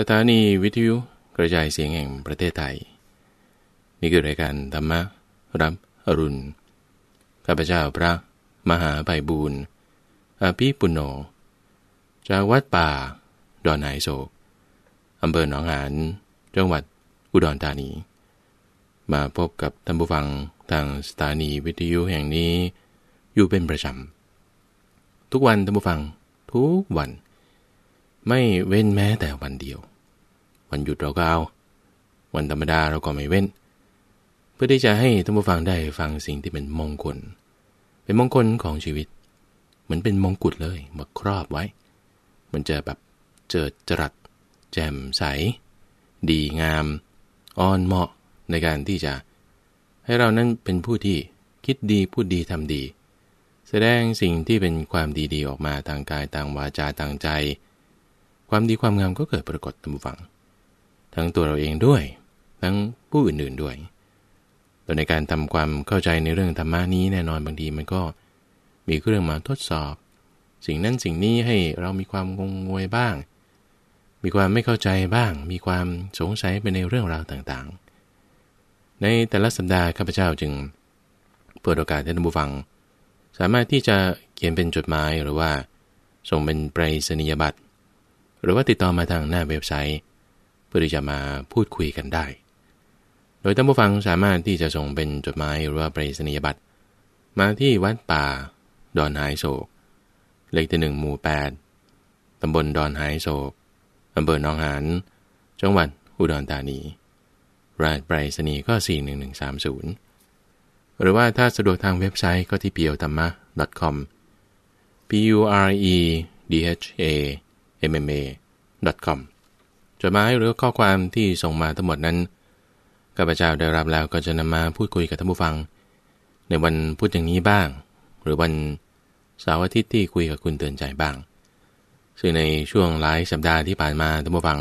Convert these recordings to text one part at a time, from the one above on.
สถานีวิทยุกระจายเสียงแห่งประเทศไทยนี่คือรายการธรรมะรับอรุณข้าพเจ้าพระมหาไพบูรณ์อาภิปุโนจากวัดป่าดอนหายโศกอำเภอหนองหาน จังหวัดอุดรธานี มาพบกับท่านผู้ฟัง ทางสถานีวิทยุแห่งนี้อยู่เป็นประจำทุกวันท่านผู้ฟัง ทุกวันไม่เว้นแม้แต่วันเดียว วันหยุดเราก็เอาวันธรรมดาเราก็ไม่เว้น เพื่อที่จะให้ท่านผู้ฟังได้ฟังสิ่งที่เป็นมงคล เป็นมงคลของชีวิต เหมือนเป็นมงกุฎเลยมาครอบไว้ มันจะแบบเจิดจรัสแจ่มใส ดีงามอ่อนเหมาะในการที่จะ ให้เรานั้นเป็นผู้ที่คิดดีพูดดีทำดี แสดงสิ่งที่เป็นความดีๆออกมาทางกายทางวาจาทางใจความดีความงามก็เกิดปรากฏตามฝัง ทั้งตัวเราเองด้วย ทั้งผู้อื่นๆด้วยโดยในการทำความเข้าใจในเรื่องธรรมะนี้แน่นอนบางทีมันก็มีเครื่องมาทดสอบ สิ่งนั้นสิ่งนี้ให้เรามีความงงงวยบ้าง มีความไม่เข้าใจบ้าง มีความสงสัยไปในเรื่องราวต่างๆ ในแต่ละสัปดาห์ข้าพเจ้าจึงเปิดโอกาสให้ท่านผู้ฟัง สามารถที่จะเขียนเป็นจดหมายหรือว่า ส่งเป็นไปรษณียบัตรหรือว่าติดต่อมาทางหน้าเว็บไซต์ เพื่อที่จะมาพูดคุยกันได้ โดยท่านผู้ฟังสามารถที่จะส่งเป็นจดหมายหรือว่าปรศนียบัตร มาที่วัดป่า ดอนหายโศก เลขที่หนึ่งหมู่แปดตำบลดอนหายโศกอำเภอหนองหานจังหวัดอุดรธานีรหัสไปรษณีย์ก็4130 หรือว่าถ้าสะดวกทางเว็บไซต์ก็ที่ p r e t h a m m a c o m p u r e d h a mma.com จดหมายหรือข้อความที่ส่งมาทั้งหมดนั้นข้าพเจ้าได้รับแล้วก็จะนำมาพูดคุยกับท่านผู้ฟัง ในวันพูดอย่างนี้บ้าง หรือวันเสาร์อาทิตย์ที่คุยกับคุณเตือนใจบ้าง ซึ่งในช่วงหลายสัปดาห์ที่ผ่านมาท่านผู้ฟัง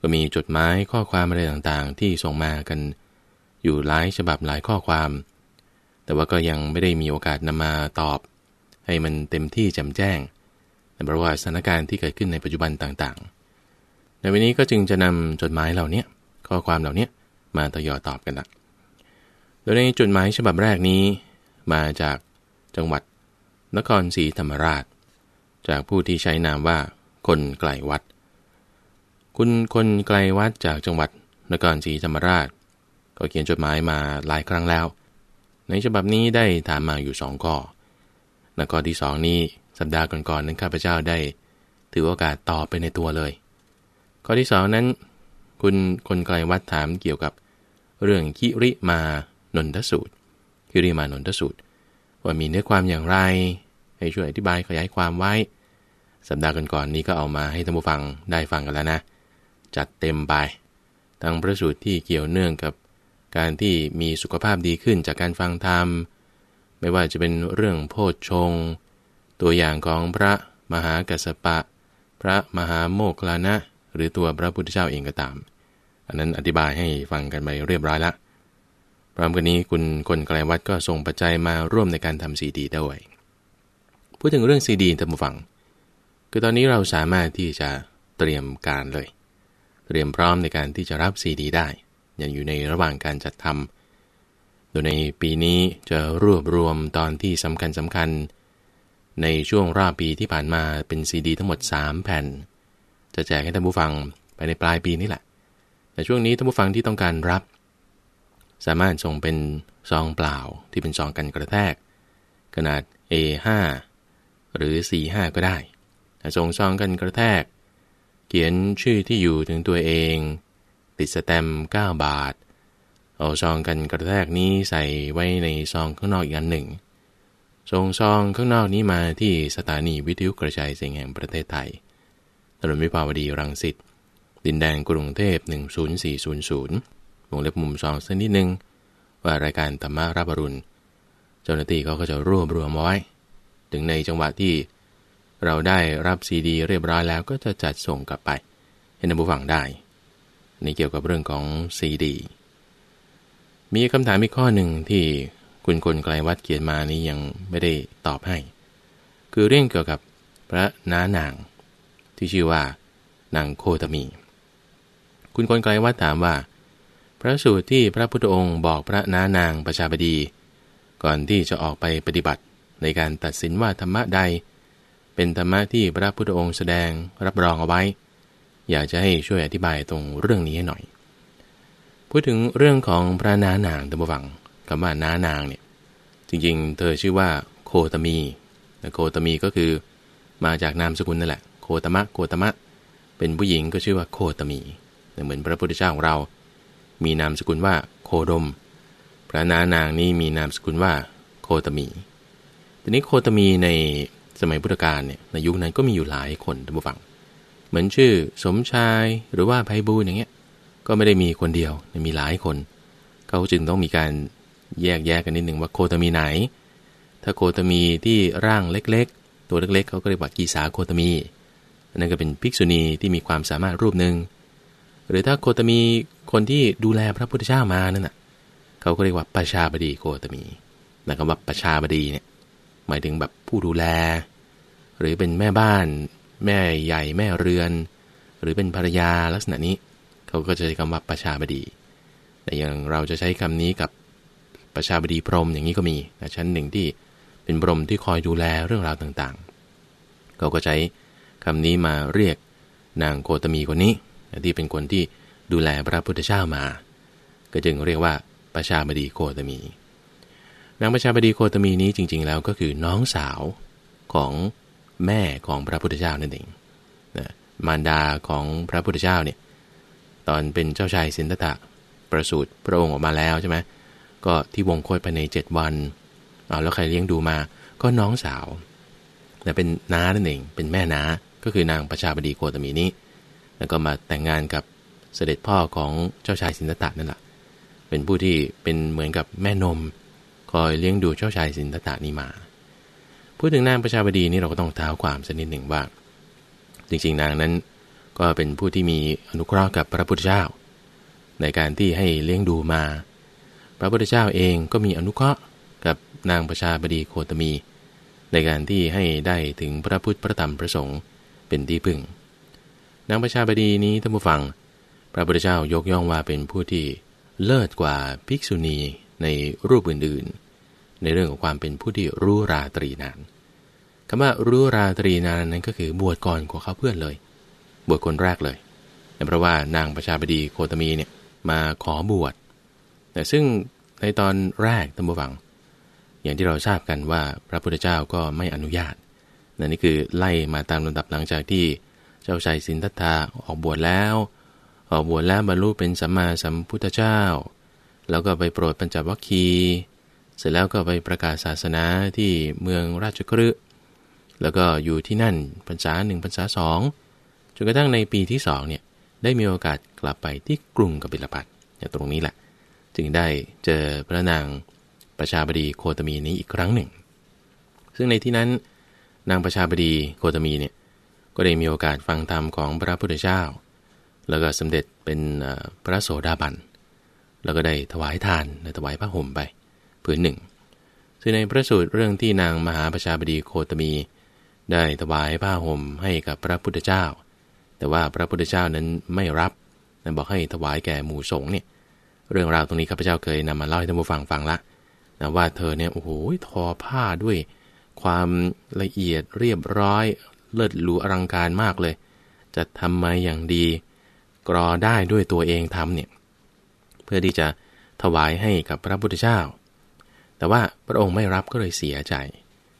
ก็มีจดหมายข้อความอะไรต่างๆ ที่ส่งมากัน อยู่หลายฉบับหลายข้อความ แต่ว่าก็ยังไม่ได้มีโอกาสนำมาตอบ ให้มันเต็มที่แจ่มแจ้งเพราะว่าสถานการณ์ที่เกิดขึ้นในปัจจุบันต่างๆในวันนี้ก็จึงจะนำจดหมายเหล่านี้ข้อความเหล่านี้มาทยอยตอบกันละโดยในจดหมายฉบับแรกนี้มาจากจังหวัด นครศรีธรรมราช จากผู้ที่ใช้นามว่า คนไกลวัดคุณคนไกลวัดจากจังหวัดนครศรีธรรมราช ก็เขียนจดหมายมาหลายครั้งแล้ว ในฉบับนี้ได้ถามมาอยู่สองข้อและข้อที่สองนี้สัปดาห์ก่อนๆนั้นข้าพเจ้าได้ ถือโอกาสตอบไปในตัวเลย ข้อที่สองนั้น คุณคนไกลวัดถามเกี่ยวกับ เรื่องคิริมานนทสูตร คิริมานนทสูตร ว่ามีเนื้อความอย่างไร ให้ช่วยอธิบายขยายความไว้ สัปดาห์ก่อนๆนนี้ก็เอามาให้ท่านผู้ฟังได้ฟังกันแล้วนะ จัดเต็มไปทั้งพระสูตรที่เกี่ยวเนื่องกับการที่มีสุขภาพดีขึ้นจากการฟังธรรม ไม่ว่าจะเป็นเรื่องโพชฌงค์ตัวอย่างของพระมหากัสปะ พระมหาโมคลานะหรือตัวพระพุทธเจ้าเองก็ตาม อันนั้นอธิบายให้ฟังกันไปเรียบร้อยละพร้อมกันนี้คุณคนไกลวัดก็ส่งปัจจัยมาร่วมในการทำซีดีด้วยพูดถึงเรื่องซีดีท่านผู้ฟังคือตอนนี้เราสามารถที่จะเตรียมการเลย เตรียมพร้อมในการที่จะรับซีดีได้ยางอยู่ในระหว่างการจัดทำโดยในปีนี้จะรวบรวมตอนที่สำคัญสำคัญในช่วงราปีที่ผ่านมาเป็นซีดีทั้งหมด 3 แผ่น จะแจกให้ท่านผู้ฟังไปในปลายปีนี้แหละแต่ช่วงนี้ท่านผู้ฟังที่ต้องการรับ สามารถส่งเป็นซองเปล่าที่เป็นซองกันกระแทก ขนาด A5 หรือ C5 ก็ได้ส่งซองกันกระแทก เขียนชื่อที่อยู่ถึงตัวเอง ติดสแตม9บาท เอาซองกันกระแทกนี้ใส่ไว้ในซองข้างนอกอีกอันหนึ่งส่งซองข้างนอกนี้มาที่สถานีวิทยุกระจายเสียงแห่งประเทศไทยถนนวิภาวดีรังสิตดินแดงกรุงเทพ10400วงเล็บมุมซองสักนิดหนึ่งว่ารายการธรรมารับรุณเจ้าหน้าที่เขาก็จะรวบรวมไว้ ถึงในจังหวะที่ เราได้รับซีดีเรียบร้อยแล้วก็จะจัดส่งกลับไป ให้นักบุฟังได้ ในเกี่ยวกับเรื่องของซีดีมีคำถามอีกข้อหนึ่งที่คุณคนไกลวัดเขียนมานี้ยังไม่ได้ตอบให้ คือเรื่องเกี่ยวกับพระน้านาง ที่ชื่อว่านางโคตมี คุณคนไกลวัดถามว่า พระสูตรที่พระพุทธองค์บอกพระน้านางประชาบดี ก่อนที่จะออกไปปฏิบัติในการตัดสินว่าธรรมะใด เป็นธรรมะที่พระพุทธองค์แสดงรับรองเอาไว้ อยากจะให้ช่วยอธิบายตรงเรื่องนี้ให้หน่อย พูดถึงเรื่องของพระนานางตัมบังคำว่าน้านางเนี่ยจริงๆเธอชื่อว่าโคตมี โคตมีก็คือมาจากนามสกุลนั่นแหละ โคตมะโคตมะ เป็นผู้หญิงก็ชื่อว่าโคตมี เหมือนพระพุทธเจ้าของเรา มีนามสกุลว่าโคดม พระนานางนี้มีนามสกุลว่าโคตมี ทีนี้โคตมีในสมัยพุทธกาลเนี่ย ในยุคนั้นก็มีอยู่หลายคนท่านผู้ฟัง เหมือนชื่อสมชายหรือว่าไพบูลอย่างเงี้ย ก็ไม่ได้มีคนเดียว มีหลายคน เขาจึงต้องมีการแยกแยกกันนิดหนึ่งว่าโคตมีไหน ถ้าโคตมีที่ร่างเล็กๆ ตัวเล็กๆ เขาก็เรียกว่ากีสาโคตมี นั่นก็เป็นภิกษุณีที่มีความสามารถรูปหนึ่ง หรือถ้าโคตมีคนที่ดูแลพระพุทธเจ้ามานั่นน่ะ เขาก็เรียกว่าประชาบดีโคตมีนะคำว่าประชาบดีเนี่ยหมายถึงแบบผู้ดูแล หรือเป็นแม่บ้าน แม่ใหญ่ แม่เรือน หรือเป็นภรรยาลักษณะนี้ เขาก็จะใช้คำว่าประชาบดี แต่อย่างเราจะใช้คำนี้กับประชาบดีพรมอย่างนี้ก็มีนะชั้นหนึ่งที่เป็นพรมที่คอยดูแลเรื่องราวต่างๆ เขาก็ใช้คำนี้มาเรียกนางโคตมีคนนี้ ที่เป็นคนที่ดูแลพระพุทธเจ้ามา ก็จึงเรียกว่าประชาบดีโคตมีนางประชาบดีโคตมีนี้จริง ๆแล้วก็คือน้องสาวของแม่ของพระพุทธเจ้านั่นเองนะมารดาของพระพุทธเจ้าเนี่ยตอนเป็นเจ้าชายสินธตะประสูติพระองค์ออกมาแล้วใช่ไหมก็ที่วงโคตรไปใน 7 วันเอาแล้วใครเลี้ยงดูมา ก็น้องสาว แต่เป็นน้านั่นเอง เป็นแม่น้า ก็คือนางประชาบดีโคตมีนี้ แล้วก็มาแต่งงานกับเสด็จพ่อของเจ้าชายสินธตะนั่นแหละ เป็นผู้ที่เป็นเหมือนกับแม่นม คอยเลี้ยงดูเจ้าชายสินธตะนี้มา พูดถึงนางประชาบดีนี่เราก็ต้องเท้าความสักนิดหนึ่งว่า จริงๆนางนั้น ก็เป็นผู้ที่มีอนุเคราะห์กับพระพุทธเจ้า ในการที่ให้เลี้ยงดูมาพระพุทธเจ้าเองก็มีอนุเคราะห์กับนางประชาบดีโคตมี ในการที่ให้ได้ถึงพระพุทธพระธรรมพระสงฆ์เป็นที่พึ่ง นางประชาบดีนี้ท่านผู้ฟัง พระพุทธเจ้ายกย่องว่าเป็นผู้ที่เลิศกว่าภิกษุณีในรูปอื่นๆ ในเรื่องของความเป็นผู้ที่รู้ราตรีนานคำว่ารู้ราตรีนานนั้นก็คือบวชก่อนของเขาเพื่อนเลย บวชคนแรกเลยเพราะว่านางประชาบดีโคตมีเนี่ยมาขอบวชแต่ซึ่งในตอนแรกตัมบวัง อย่างที่เราทราบกันว่าพระพุทธเจ้าก็ไม่อนุญาตนั่นนี่คือไล่มาตามลำดับหลังจากที่เจ้าชายสินทัตตาออกบวชแล้ว ออกบวชแล้วบรรลุเป็นสัมมาสัมพุทธเจ้า แล้วก็ไปโปรดปัญจวัคคีย์เสร็จแล้วก็ไปประกาศศาสนาที่เมืองราชคฤึแล้วก็อยู่ที่นั่นพรรษาหนึ่งพรรษาสองจนกระทั่งในปีที่สองเนี่ยได้มีโอกาสกลับไปที่กรุงกบิลพัทตรงนี้แหละจึงได้เจอพระนางประชาบดีโคตมีนี้อีกครั้งหนึ่ง ซึ่งในที่นั้นนางประชาบดีโคตมีเนี่ยก็ได้มีโอกาสฟังธรรมของพระพุทธเจ้า แล้วก็สำเร็จเป็นพระโสดาบัน แล้วก็ได้ถวายทานถวายพระห่มไปผืนหนึ่ง ซึ่งในพระสูตรเรื่องที่นางมหาประชาบดีโคตมี ได้ถวายผ้าห่มให้กับพระพุทธเจ้า แต่ว่าพระพุทธเจ้านั้นไม่รับนั่นบอกให้ถวายแก่หมู่สงฆ์เนี่ยเรื่องราวตรงนี้ข้าพเจ้าเคยนำมาเล่าให้ท่านผู้ฟังฟังละนะว่าเธอเนี่ยโอ้โหทอผ้าด้วยความละเอียดเรียบร้อยเลิศหรูอลังการมากเลย จะทำมาอย่างดี กรอได้ด้วยตัวเองทำเนี่ยเพื่อที่จะถวายให้กับพระพุทธเจ้า แต่ว่าพระองค์ไม่รับก็เลยเสียใจ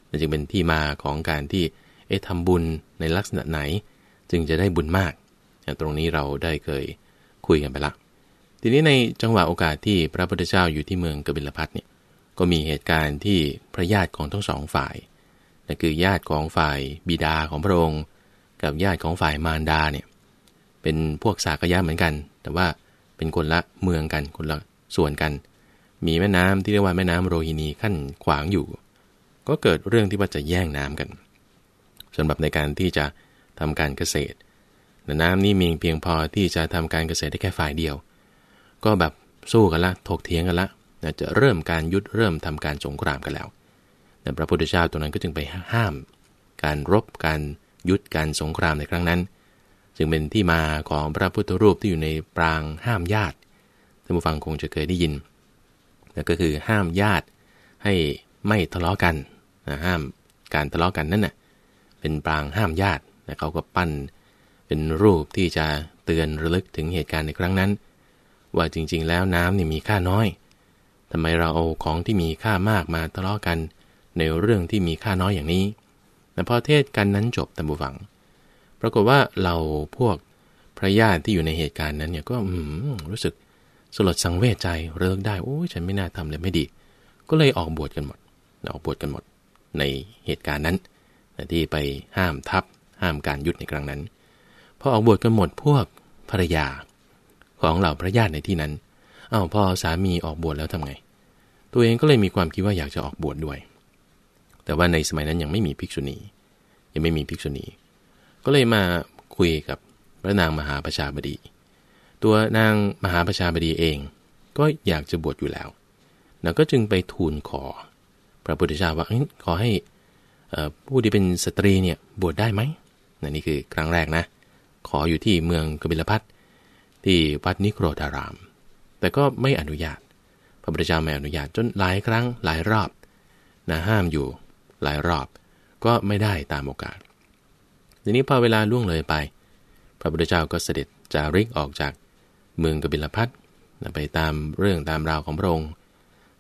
นั่นจึงเป็นที่มาของการที่เอ๊ะทำบุญในลักษณะไหนจึงจะได้บุญมากอย่างตรงนี้เราได้เคยคุยกันไปแล้วทีนี้ในจังหวะโอกาสที่พระพุทธเจ้าอยู่ที่เมืองกบิลพัทเนี่ยก็มีเหตุการณ์ที่พระญาติของทั้งสองฝ่าย นั่นคือญาติของฝ่าย บิดาของพระองค์ กับญาติของฝ่ายมารดาเนี่ยเป็นพวกสากยะเหมือนกัน แต่ว่าเป็นคนละเมืองกันคนละส่วนกัน มีแม่น้ำที่เรียกว่าแม่น้ำโรฮินีขั้นขวางอยู่ ก็เกิดเรื่องที่ว่าจะแย่งน้ำกัน สำหรับในการที่จะทำการเกษตรน้ำนี่มีเพียงพอที่จะทำการเกษตรได้แค่ฝ่ายเดียวก็แบบสู้กันละถกเถียงกันละจะเริ่มการยุดเริ่มทำการสงครามกันแล้วแต่พระพุทธเจ้าตรงนั้นก็จึงไปห้ามการรบการยุดการสงครามในครั้งนั้น จึงเป็นที่มาของพระพุทธรูปที่อยู่ในปรางห้ามญาติท่านผู้ฟังคงจะเคยได้ยินนะก็คือห้ามญาติให้ไม่ทะเลาะกันห้ามการทะเลาะกันนั่นแหะเป็นปรางห้ามญาติเขาก็ปั้น เป็นรูปที่จะเตือนระลึกถึงเหตุการณ์ในครั้งนั้นว่าจริง ๆแล้วน้ำเนี่ยมีค่าน้อย ทำไมเราเอาของที่มีค่ามากมาทะเลาะกัน ในเรื่องที่มีค่าน้อยอย่างนี้แต่พอเทศกันนั้นจบตามบุฟัง ปรากฏว่าเราพวกพระญาติที่อยู่ในเหตุการณ์นั้นเนี่ยก็รู้สึกสลดสังเวชใจเลิกได้ โอ้ยฉันไม่น่าทำเลยไม่ดี ก็เลยออกบวชกันหมดออกบวชกันหมดในเหตุการณ์นั้นที่ไปห้ามทับห้ามการยุดในครั้งนั้น พอออกบวชกันหมดพวกภรรยาของเหล่าพระญาติในที่นั้นอา้าวพอสามีออกบวชแล้วทำไง ตัวเองก็เลยมีความคิดว่าอยากจะออกบวชดด้วย แต่ว่าในสมัยนั้นยังไม่มีภิกษุณี ยังไม่มีภิกษุณี ก็เลยมาคุยกับพระนางมหาประชาบดี ตัวนางมหาประชาบดีเอง ก็อยากจะบวชอยู่แล้วนวก็จึงไปทูลขอ พระพุทธเจ้าว่าขอให้ผู้ที่เป็นสตรีเนี่ยบวชได้ไหมนนี่คือครั้งแรกนะ ขออยู่ที่เมืองกบิลพัทที่วัดนิโครธาราม แต่ก็ไม่อนุญาต พระพุทธเจ้าไม่อนุญาตจนหลายครั้งหลายรอบนะห้ามอยู่ หลายรอบก็ไม่ได้ตามโอกาส ทีนี้พอเวลาล่วงเลยไป พระพุทธเจ้าก็เสด็จจาริกออกจากเมืองกบิลพัทไปตามเรื่องตามราวของพระองค์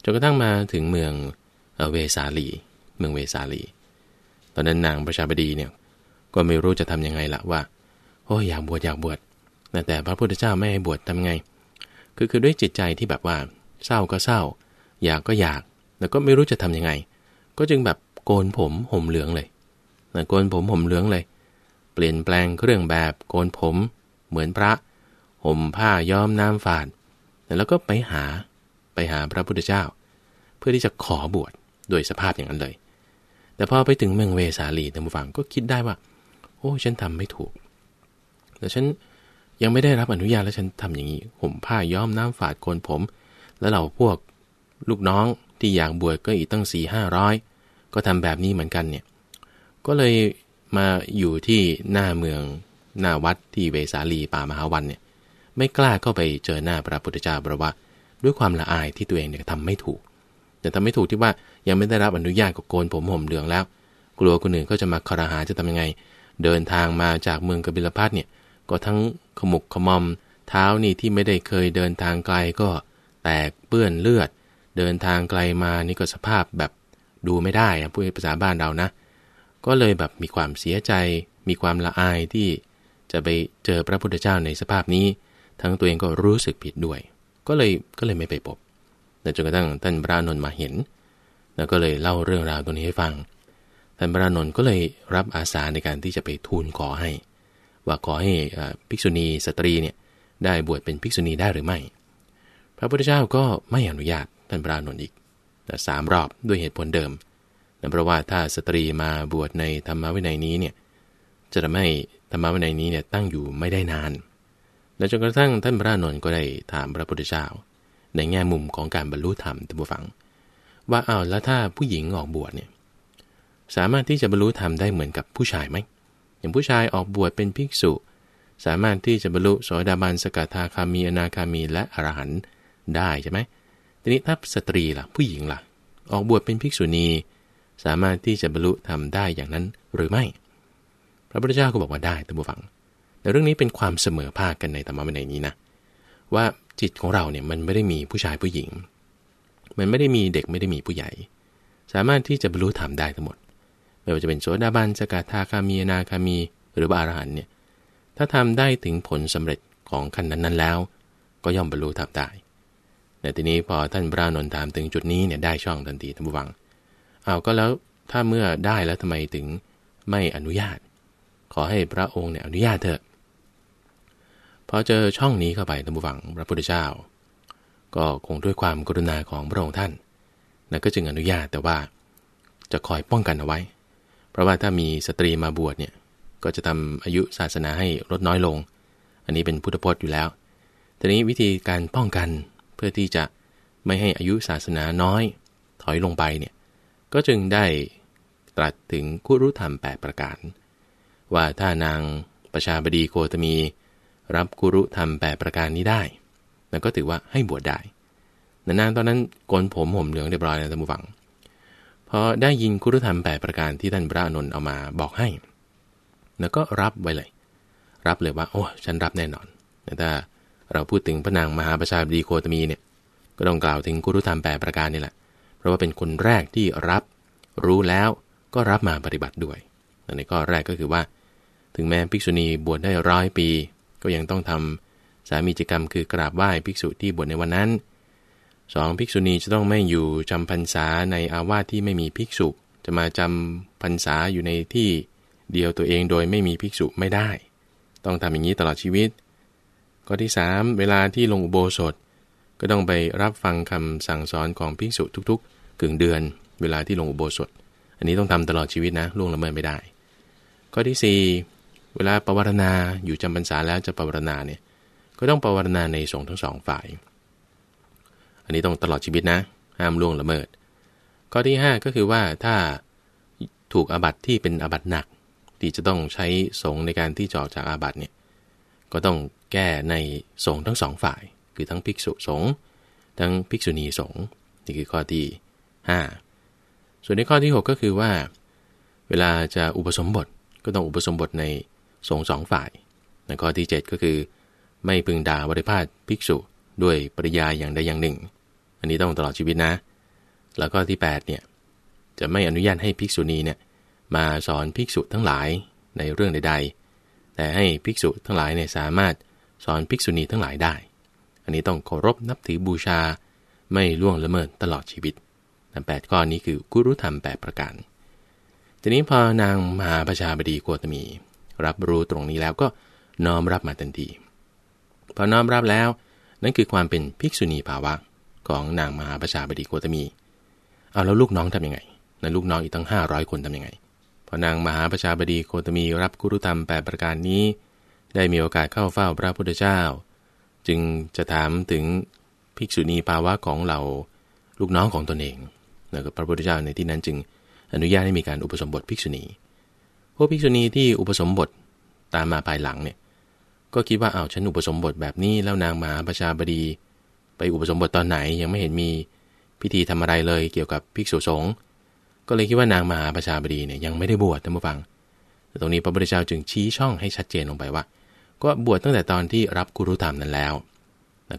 จนกระทั่งมาถึงเมืองเวสาลี เมืองเวสาลี ตอนนั้นนางประชาบดีเนี่ย ก็ไม่รู้จะทํำยังไงละว่า โอ้อยากบวชอยากบวชแต่พระพุทธเจ้าไม่ให้บวชทำไง คือคือด้วยจิตใจที่แบบว่าเศร้าก็เศร้า อยากก็อยาก แล้วก็ไม่รู้จะทํำยังไง ก็จึงแบบโกนผมห่มเหลืองเลยโกนผมห่มเหลืองเลย เปลี่ยนแปลงเครื่องแบบโกนผมเหมือนพระห่มผ้าย้อมน้ำฝาดแล้วก็ไปหาไปหาพระพุทธเจ้า เพื่อที่จะขอบวชโดยสภาพอย่างนั้นเลย แต่พอไปถึงเมืองเวสาลีท่านผู้ฟังก็คิดได้ว่า โอ้ฉันทำไม่ถูกแต่ฉันยังไม่ได้รับอนุญาตแล้วฉันทำอย่างนี้ห่มผ้าย้อมน้ำฝาดโกนผม แล้วเราพวกลูกน้องที่อยากบวชก็อีกตั้งสี่ห้าร้อยก็ทำแบบนี้เหมือนกันเนี่ยก็เลยมาอยู่ที่หน้าเมืองหน้าวัดที่เวสาลีป่ามหาวันเนี่ยไม่กล้าเข้าไปเจอหน้าพระพุทธเจ้าเพราะว่าด้วยความละอายที่ตัวเองเนี่ยทำไม่ถูก แต่ทำไม่ถูกที่ว่ายังไม่ได้รับอนุญาตก็โกนผมห่มเหลืองแล้ว กลัวคนอื่นก็จะมาคารหาจะทำยังไง เดินทางมาจากเมืองกบิลพัทเนี่ยก็ทั้งขมุกขมอมเท้านี่ที่ไม่ได้เคยเดินทางไกลก็แตกเปื้อนเลือด เดินทางไกลมานี่ก็สภาพแบบดูไม่ไดู้้ใู้ภาษาบ้านเรานะ ก็เลยแบบมีความเสียใจ มีความละอายที่จะไปเจอพระพุทธเจ้าในสภาพนี้ ทั้งตัวเองก็รู้สึกผิดด้วย ก็เลยก็เลยไม่ไปพบแต่จนกระทั่งท่านพระนนท์มาเห็น แล้วก็เลยเล่าเรื่องราวตรงนี้ให้ฟังท่านพระนนท์ก็เลยรับอาสาในการที่จะไปทูลขอให้ว่าขอให้ภิกษุณีสตรีเนี่ยได้บวชเป็นภิกษุณีได้หรือไม่ พระพุทธเจ้าก็ไม่อนุญาตท่านพระนนท์อีกสามรอบด้วยเหตุผลเดิมนั่นเพราะว่าถ้าสตรีมาบวชในธรรมวินัยนี้เนี่ยจะทำให้ธรรมวินัยนี้เนี่ยตั้งอยู่ไม่ได้นานและจนกระทั่งท่านพระนนท์ก็ได้ถามพระพุทธเจ้าในแง่มุมของการบรรลุธรรมตัานฟัง ว่าเอาแล้วถ้าผู้หญิงออกบวชเนี่ยสามารถที่จะบรรลุธรรมได้เหมือนกับผู้ชายไหมอย่างผู้ชายออกบวชเป็นภิกษุ สามารถที่จะบรรลุโสดาบันสกทาคามีอนาคามีและอรหันต์ได้ใช่ไหม ทีนี้ถ้าสตรีล่ะผู้หญิงล่ะ ออกบวชเป็นภิกษุณี สามารถที่จะบรรลุทำได้อย่างนั้นหรือไม่ พระพุทธเจ้าก็บอกว่าได้ตบานผูฟัง แต่เรื่องนี้เป็นความเสมอภาคกันในธรรมะในนี้นะว่าจิตของเราเนี่ยมันไม่ได้มีผู้ชายผู้หญิง มันไม่ได้มีเด็กไม่ได้มีผู้ใหญ่ สามารถที่จะบรรลุธรรมได้ทั้งหมดไม่ว่าจะเป็นโสดาบันสกทาคามีนาคามีหรือบารหันเนี่ยถ้าทำได้ ถึงผลสำเร็จของขั้นนั้นนแล้ว ก็ย่อมบรรลุทำได้แต่ทีนี้พอท่านพระนนทามถึงจุดนี้เนี่ยได้ ช่องทันทีท่านผู้ฟังเอาก็แล้วถ้าเมื่อได้แล้วทำไมถึงไม่อนุญาต ขอให้พระองค์เนี่ยอนุญาตเถอะ พอเจอช่องนี้เข้าไปท่านผู้ฟังพระพุทธเจ้า ก็คงด้วยความกรุณาของพระองค์ท่านนนก็จึงอนุญาตแต่ว่า จะคอยป้องกันเอาไว้ราะว่าถ้ามีสตรีมาบวชเนี่ย ก็จะทำอายุศาสนาให้ลดน้อยลง อันนี้เป็นพุทธพจน์อยู่แล้ว ทีนี้วิธีการป้องกันเพื่อที่จะไม่ให้อายุศาสนาน้อยถอยลงไปเนี่ย ก็จึงได้ตรัสถึงคุรุธรรม 8 ประการ ว่าถ้านางประชาบดีโคตมีรับคุรุธรรม8ประการนี้ได้นั่นก็ถือว่าให้บวชได้นานๆตอนนั้นโกนผมห่มเหลืองเรียบร้อยนะท่านผู้ฟังพอได้ยินคุรุธรรมแปประการที่ท่านพระอนุนเอามาบอกให้ แล้วก็รับไว้เลย รับเลยว่า โอ้ ฉันรับแน่นอน แต่ถ้าเราพูดถึงพระนางมหาประชาบดีโคตมีเนี่ย ก็ต้องกล่าวถึงคุรุธรรมแปประการนี่แหละ เพราะว่าเป็นคนแรกที่รับ รู้แล้วก็รับมาปฏิบัติด้วยในข้อแรกก็คือว่า ถึงแม้ภิกษุณีบวชได้ร้อยปี ก็ยังต้องทำ สามีจิกรรมคือกราบไหว้ภิกษุที่บวชในวันนั้นสองภิกษุณีจะต้องไม่อยู่จำพรรษาในอาวาสที่ไม่มีภิกษุจะมาจำพรรษาอยู่ในที่ เดียวตัวเองโดยไม่มีภิกษุไม่ได้ ต้องทำอย่างนี้ตลอดชีวิต ข้อที่ 3 เวลาที่ลงอุโบสถ ก็ต้องไปรับฟังคำสั่งสอนของภิกษุทุกๆกึ่งเดือน เวลาที่ลงอุโบสถ อันนี้ต้องทำตลอดชีวิตนะล่วงละเมิดไม่ได้ ข้อที่ 4 เวลาปวารณาอยู่จำพรรษาแล้วจะปวารณาเนี่ยก็ต้องปวารณาในสงฆ์ทั้งสองฝ่ายอันนี้ต้องตลอดชีวิตนะ ห้ามล่วงละเมิด ข้อที่ 5 ก็คือว่าถ้าถูกอาบัติที่เป็นอาบัติหนัก ที่จะต้องใช้สงในการที่จะออกจากอาบัติเนี่ย ก็ต้องแก้ในสงทั้งสองฝ่าย คือทั้งภิกษุสง ทั้งภิกษุณีสงนี่คือข้อที่ 5 ส่วนในข้อที่ 6 ก็คือว่า เวลาจะอุปสมบทก็ต้องอุปสมบทในสงสองฝ่ายในข้อที่ 7 ก็คือ ไม่พึงด่าวริพาทภิกษุ ด้วยปริยายอย่างใดอย่างหนึ่งอันนี้ต้องตลอดชีวิตนะ แล้วก็ที่8เนี่ย จะไม่อนุญาตให้ภิกษุณีเนี่ยมาสอนภิกษุทั้งหลายในเรื่องใดๆ แต่ให้ภิกษุทั้งหลายเนี่ยสามารถสอนภิกษุณีทั้งหลายได้ อันนี้ต้องเคารพนับถือบูชา ไม่ล่วงละเมิดตลอดชีวิตนั่นแปดข้อนี้คือกุรุธรรม 8 ประการ ทีนี้พอนางมหาประชาบดีโกตมี รับรู้ตรงนี้แล้วก็น้อมรับมาทันที พอน้อมรับแล้วนั่นคือความเป็นภิกษุณีภาวะของนางมหาประชาบดีโกตมี เอาแล้วลูกน้องทํำยังไงนั้นลูกน้องอีกตั้ง 500 คนทํำยังไงพอนางมหาประชาบดีโกตมีรับกุรุธรรม 8 ประการนี้ ได้มีโอกาสเข้าเฝ้าพระพุทธเจ้า จึงจะถามถึงภิกษุณีภาวะของเรา ลูกน้องของตนเอง แล้วก็พระพุทธเจ้าในที่นั้นจึงอนุญาตให้มีการอุปสมบทภิกษุณีพวกภิกษุณีที่อุปสมบทตามมาภายหลังเนี่ยก็คิดว่าเอาฉันอุปสมบทแบบนี้แล้วนางมหาประชาบดีไปอุปสมบทตอนไหนยังไม่เห็นมีพิธีทำอะไรเลย เกี่ยวกับภิกษุสงฆ์ก็เลยคิดว่านางมหาประชาบดีเนี่ยยังไม่ได้บวชท่านผู้ฟังตรงนี้พระพุทธเจ้าจึงชี้ช่องให้ชัดเจนลงไปว่า ก็บวชตั้งแต่ตอนที่รับกุรุธรรมนั้นแล้ว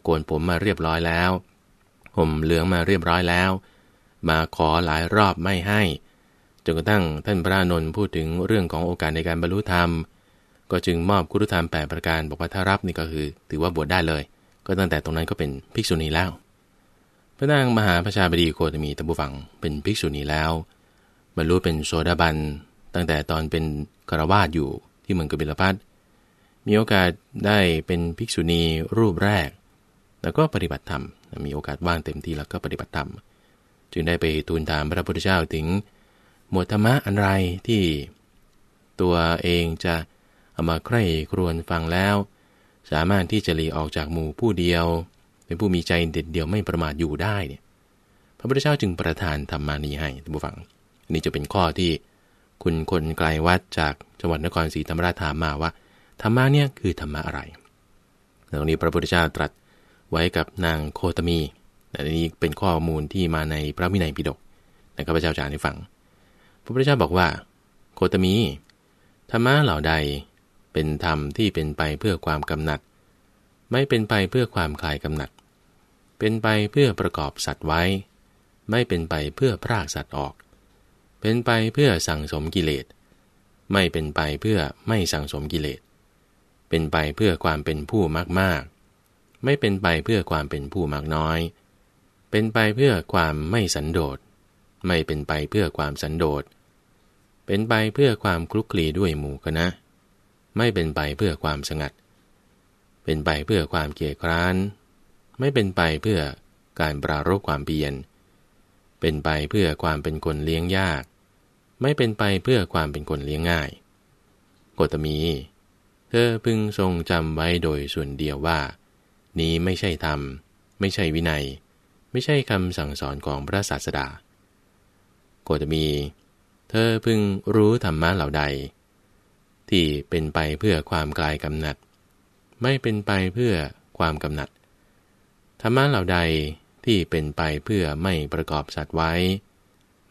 โกนผมมาเรียบร้อยแล้ว ผมเหลืองมาเรียบร้อยแล้ว มาขอหลายรอบไม่ให้ จนกระทั่งท่านพระนนท์พูดถึงเรื่องของโอกาสในการบรรลุธรรม ก็จึงมอบกุรุธรรม8ประการบอกว่าถ้ารับนี่ก็คือ ถือว่าบวชได้เลยก็ตั้งแต่ตรงนั้นก็เป็นภิกษุณีแล้ว พระนางมหาประชาบดีโคตมีตบุฟังเป็นภิกษุณีแล้วบรรลุเป็นโสดาบันตั้งแต่ตอนเป็นกรวาสอยู่ที่เมืองกบิลพัทมีโอกาสได้เป็นภิกษุณีรูปแรก แล้วก็ปฏิบัติธรรมมีโอกาสว่างเต็มที่แล้วก็ปฏิบัติธรรม จึงได้ไปทูลถามพระพุทธเจ้าถึง หมวดธรรมะอันไรที่ตัวเองจะ เอามาใคร่ครวญฟังแล้วสามารถที่จะหลีออกจากหมู่ผู้เดียวเป็นผู้มีใจเด็ดเดียวไม่ประมาทอยู่ได้เนี่ยพระพุทธเจ้าจึงประทานธรรมานีให้ท่านผู้ฟังนนี่จะเป็นข้อที่คุณคนไกลวัดจากจังหวัดนครศรีธรรมราชถามมาว่าธรรมะเนี่ยคือธรรมะอะไรตรงนี้พระพุทธเจ้าตรัสไว้กับนางโคตมีอันนี้เป็นข้อมูลที่มาในพระวินัยปิฎกนะครับพระเจ้าจารย์ให้ฟัง พระพุทธเจ้าบอกว่า โคตมีธรรมะเหล่าใดเป็นธรรมที่เป็นไปเพื่อความกำหนัด ไม่เป็นไปเพื่อความคลายกำหนัด เป็นไปเพื่อประกอบสัตว์ไว้ ไม่เป็นไปเพื่อพรากสัตว์ออก เป็นไปเพื่อสั่งสมกิเลสไม่เป็นไปเพื่อไม่สั่งสมกิเลส เป็นไปเพื่อความเป็นผู้มากมากไม่เป็นไปเพื่อความเป็นผู้มากน้อย เป็นไปเพื่อความไม่สันโดษไม่เป็นไปเพื่อความสันโดษ เป็นไปเพื่อความคลุกคลีด้วยหมู่คณะไม่เป็นไปเพื่อความสงัด เป็นไปเพื่อความเกียจคร้าน ไม่เป็นไปเพื่อการปรารบความเบียน เป็นไปเพื่อความเป็นคนเลี้ยงยาก ไม่เป็นไปเพื่อความเป็นคนเลี้ยงง่าย โกตมี เธอพึงทรงจำไว้โดยส่วนเดียวว่า นี้ไม่ใช่ธรรม ไม่ใช่วินัย ไม่ใช่คำสั่งสอนของพระศาสดา โกตมี เธอพึงรู้ธรรมะเหล่าใดที่เป็นไปเพื่อความกลายกำหนัด ไม่เป็นไปเพื่อความกำหนัดธรรมะเหล่าใดที่เป็นไปเพื่อไม่ประกอบสัตว์ไว้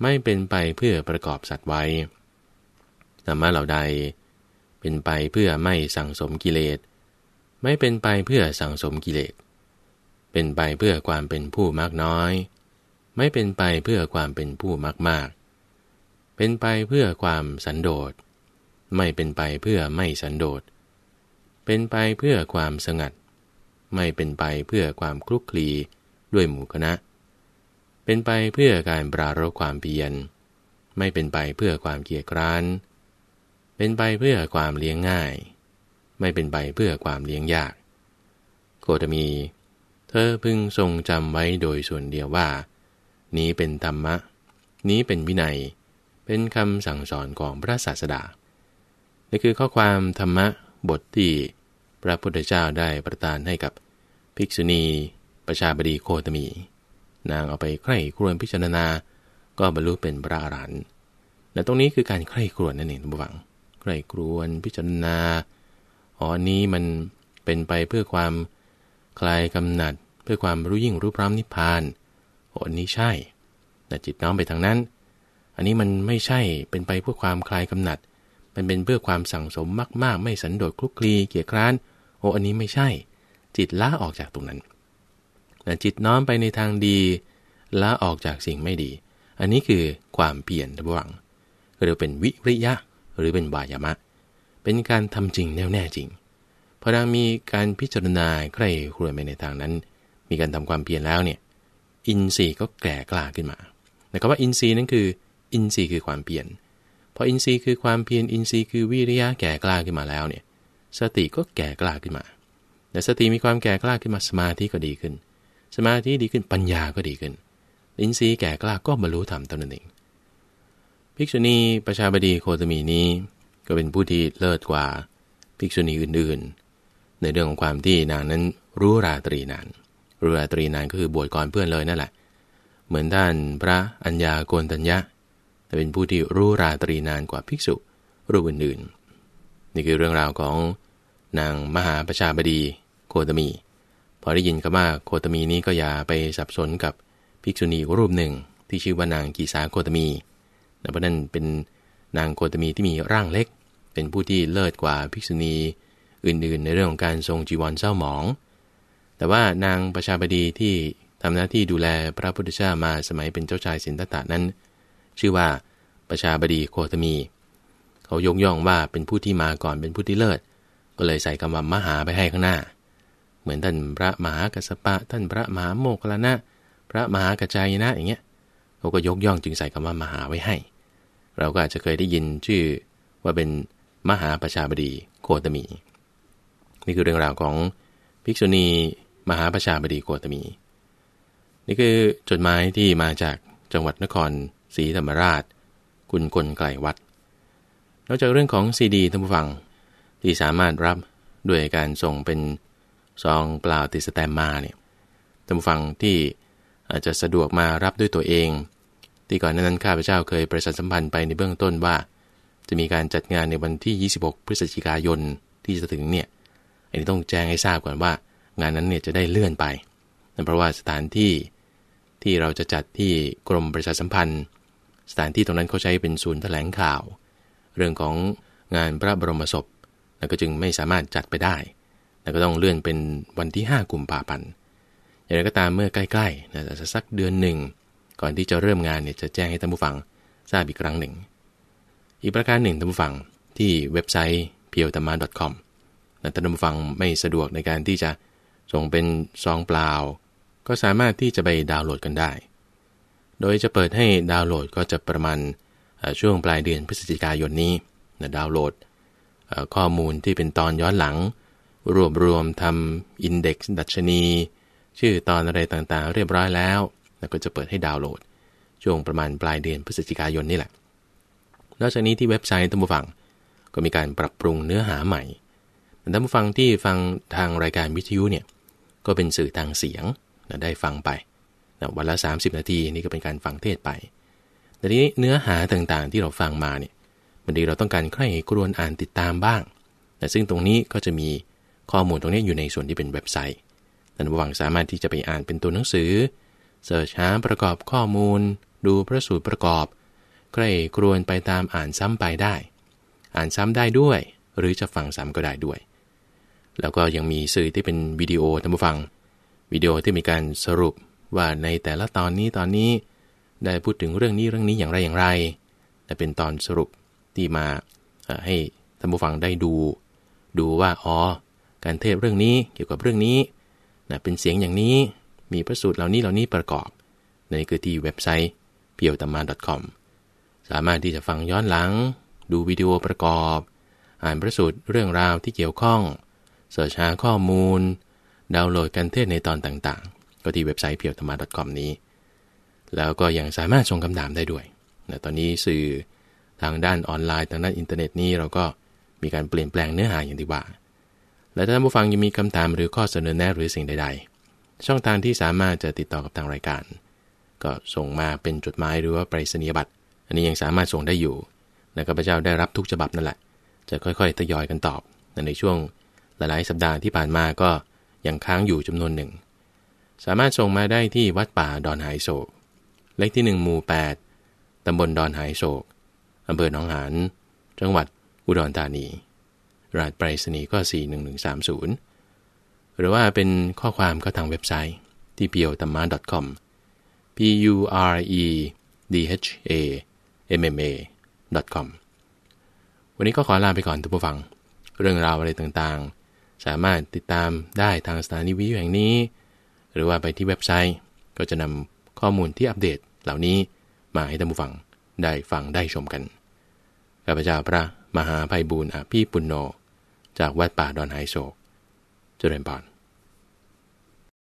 ไม่เป็นไปเพื่อประกอบสัตว์ไว้ธรรมะเหล่าใดเป็นไปเพื่อไม่สั่งสมกิเลสไม่เป็นไปเพื่อสั่งสมกิเลส เป็นไปเพื่อความเป็นผู้มากน้อย ไม่เป็นไปเพื่อความเป็นผู้มากมากเป็นไปเพื่อความสันโดษไม่เป็นไปเพื่อไม่สันโดษ เป็นไปเพื่อความสงัด ไม่เป็นไปเพื่อความคลุกคลีด้วยหมู่คณะ เป็นไปเพื่อการปรารบความเพียน ไม่เป็นไปเพื่อความเกียดคร้านเป็นไปเพื่อความเลี้ยงง่าย ไม่เป็นไปเพื่อความเลี้ยงยากโกตมี เธอพึงทรงจำไว้โดยส่วนเดียวว่า นี้เป็นธรรมะ นี้เป็นวินัย เป็นคำสั่งสอนของพระศาสดานี่คือข้อความธรรมะบทที่พระพุทธเจ้าได้ประทานให้กับภิกษุณี ประชาบดีโคตมี นางเอาไปใคร่ครวญพิจารณา ก็บรรลุเป็นพระอรหันต์แต่ตรงนี้คือการใคร่ครวญนั่นเองทุกฝังใคร่ครวญพิจารณาอ๋อนี้มันเป็นไปเพื่อความคลายกำหนัด เพื่อความรู้ยิ่งรู้พร้อมนิพพานอันนี้ใช่แต่จิตน้อมไปทางนั้น อันนี้มันไม่ใช่เป็นไปเพื่อความคลายกำหนัดมันเป็นเพื่อความสั่งสมมาก ๆ ไม่สันโดษคลุกคลีเกียคร้านโอ้ อันนี้ไม่ใช่ จิตละออกจากตรงนั้นแจิตน้อมไปในทางดี ละออกจากสิ่งไม่ดี อันนี้คือความเปลี่ยนระวังเรียกเป็นวิริยะหรือเป็นวายามะ เป็นการทำจริงแน่แน่จริงพอดังมีการพิจารณาใคร่ครวญไปในทางนั้น มีการทำความเพียรแล้วเนี่ย อินทรีย์ก็แก่กล้าขึ้นมา แต่คำว่าอินทรีย์นั้นคืออินทรีย์คือความเปลี่ยนพออินทรีย์คือความเพียรอินทรีย์คือวิริยะแก่กล้าขึ้นมาแล้วเนี่ยสติก็แก่กล้าขึ้นมาแต่สติมีความแก่กล้าขึ้นมาสมาธิก็ดีขึ้น สมาธิดีขึ้นปัญญาก็ดีขึ้นอินทรีย์แก่กล้าก็บรรลุธรรมตนนเองภิกษุณีประชาบดีโคตมีนี้ ก็เป็นผู้ที่เลิศกว่าภิกษุณีอื่นๆ ในเรื่องของความที่นางนั้นรู้ราตรีนานรู้ราตรีนานก็คือบวชก่อนเพื่อนเลยนั่นแหละ เหมือนท่านพระอัญญาโกณตัญญะแต่เป็นผู้ที่รู้ราตรีนานกว่าภิกษุรูปอื่นๆนี่คือเรื่องราวของนางมหาประชาบดีโคตมี พอได้ยินคำว่าโคตมีนี้ก็อย่าไปสับสนกับภิกษุณีรูปหนึ่งที่ชื่อว่านางกีสาโคตมี เพราะนั้นเป็นนางโคตมีที่มีร่างเล็ก เป็นผู้ที่เลิศกว่าภิกษุณีอื่นๆ ในเรื่องของการทรงจีวรเศร้าหมอง แต่ว่านางประชาบดีที่ทำหน้าที่ดูแลพระพุทธเจ้ามาสมัยเป็นเจ้าชายสินตตะนั้นชื่อว่าประชาบดีโคตมี เขายกย่องว่าเป็นผู้ที่มาก่อนเป็นผู้ที่เลิศ ก็เลยใส่คำว่ามหาไปให้ข้างหน้า เหมือนท่านพระมหากัสปะท่านพระมหาโมคลานะ พระมหากระจายนะอย่างเงี้ย เขาก็ยกย่องจึงใส่คำว่ามหาไว้ให้ เราก็อาจจะเคยได้ยินชื่อว่าเป็นมหาประชาบดีโคตมี นี่คือเรื่องราวของภิกษุณีมหาประชาบดีโคตมี นี่คือจดหมายที่มาจากจังหวัดนครีธรรมราชคุณคนไกลวัดนอกจากเรื่องของซีดีท่านผู้ฟังที่สามารถรับด้วยการส่งเป็นซองเปล่าติดสแตมมาเนี่ยท่านผู้ฟังที่อาจจะสะดวกมารับด้วยตัวเอง ที่ก่อนนั้นข้าพเจ้าเคยประชาสัมพันธ์ไปในเบื้องต้นว่า จะมีการจัดงานในวันที่ 26พฤศจิกายนที่จะถึงเนี่ยอันนี้ต้องแจ้งให้ทราบก่อนว่า งานนั้นเนี่ยจะได้เลื่อนไปนั่นเพราะว่าสถานที่ที่เราจะจัดที่กรมประชาสัมพันธ์สถานที่ตรงนั้นเขาใช้เป็นศูนย์แถลงข่าว เรื่องของงานพระบรมศพแล้วก็จึงไม่สามารถจัดไปได้ แล้วก็ต้องเลื่อนเป็นวันที่ 5กุมภาพันธ์อย่างไรก็ตามเมื่อใกล้ๆนะสักเดือนหนึ่งก่อนที่จะเริ่มงานเนี่ยจะแจ้งให้ท่านผู้ฟังทราบอีกครั้งหนึ่ง อีกประการหนึ่งท่านผู้ฟัง ที่เว็บไซต์ p e w t a m a c o m นท่านผู้ฟังไม่สะดวกในการที่จะส่งเป็นซองเปล่า ก็สามารถที่จะไปดาวน์โหลดกันได้โดยจะเปิดให้ดาวน์โหลดก็จะประมาณช่วงปลายเดือนพฤศจิกายนนี้นะดาวน์โหลดข้อมูลที่เป็นตอนย้อนหลัง รวบรวมทำอินเด็กซ์ดัชนี ชื่อตอนอะไรต่างๆ เรียบร้อยแล้วแล้ว ก็จะเปิดให้ดาวน์โหลด ช่วงประมาณปลายเดือนพฤศจิกายนนี่แหละนอกจากนี้ที่เว็บไซต์ท่านผู้ฟังก็มีการปรับปรุงเนื้อหาใหม่ท่านผู้ฟังที่ฟังทางรายการวิทยุเนี่ยก็เป็นสื่อทางเสียงได้ฟังไปนะวันละ 30 นาทีนี่ก็เป็นการฟังเทศไป แต่นี้เนื้อหาต่างๆที่เราฟังมาเนี่ยบางทีเราต้องการใคร่กรวนอ่านติดตามบ้าง แต่ซึ่งตรงนี้ก็จะมีข้อมูลตรงนี้อยู่ในส่วนที่เป็นเว็บไซต์ ท่านผู้ฟังสามารถที่จะไปอ่านเป็นตัวหนังสือ เสิร์ชหาประกอบข้อมูล ดูพระสูตรประกอบ ใคร่กรวนไปตามอ่านซ้ำไปได้ อ่านซ้ำได้ด้วย หรือจะฟังซ้ำก็ได้ด้วย แล้วก็ยังมีสื่อที่เป็นวิดีโอท่านผู้ฟังวิดีโอที่มีการสรุปว่าในแต่ละตอนนี้ตอนนี้ได้พูดถึงเรื่องนี้เรื่องนี้อย่างไรอย่างไร แต่เป็นตอนสรุปที่มาให้ท่านผู้ฟังได้ดู ดูว่าอ๋อการเทศเรื่องนี้เกี่ยวกับเรื่องนี้นะเป็นเสียงอย่างนี้มีพระสูตรเหล่านี้เหล่านี้ประกอบในคือที่เว็บไซต์เพียวตมา .com สามารถที่จะฟังย้อนหลัง ดูวิดีโอประกอบอ่านพระสูตรเรื่องราวที่เกี่ยวข้องเสิร์ชหาข้อมูล ดาวน์โหลดการเทศในตอนต่างก็ที่เว็บไซต์เพียวธรรมะ .com นี้ แล้วก็ยังสามารถส่งคำถามได้ด้วยนะตอนนี้สื่อทางด้านออนไลน์ทางด้านอินเทอร์เน็ตนี้เราก็มีการเปลี่ยนแปลงเนื้อหาอย่างที่ว่า และาท่านผู้ฟังยังมีคำถามหรือข้อเสนอแนะหรือสิ่งใดๆ ช่องทางที่สามารถจะติดต่อกับทางรายการ ก็ส่งมาเป็นจดหมายหรือว่าไปรษณียบัตร อันนี้ยังสามารถส่งได้อยู่ และข้าพเจ้าได้รับทุกฉบับนั่นแหละ จะค่อยๆทยอยกันตอบ ในช่วงหลายๆ สัปดาห์ที่ผ่านมาก็ยังค้างอยู่จำนวนหนึ่งสามารถส่งมาได้ที่วัดป่าดอนหายโศกเลขที่1หมู่ 8ตำบลดอนหายโศกอำเภอหนองหาน จังหวัดอุดรธานีรหัสไปรษณีย์ก็ 41130 หรือว่าเป็นข้อความก็ทางเว็บไซต์ที่ p ียวต m a .com p u r e d h a m m a .com วันนี้ก็ขอลาไปก่อนทุกผู้ฟัง เรื่องราวอะไรต่างๆ สามารถติดตามได้ทางสถานีวิทยุแห่งนี้รือว่าไปที่เว็บไซต์ก็จะนำข้อมูลที่อัปเดตเหล่านี้มาให้ท่านผู้ฟังได้ฟังได้ชมกัน ข้าพเจ้าพระมหาภัยบูญอภิปุณโญจากวัดป่าดอนไฮโศกเจริญพร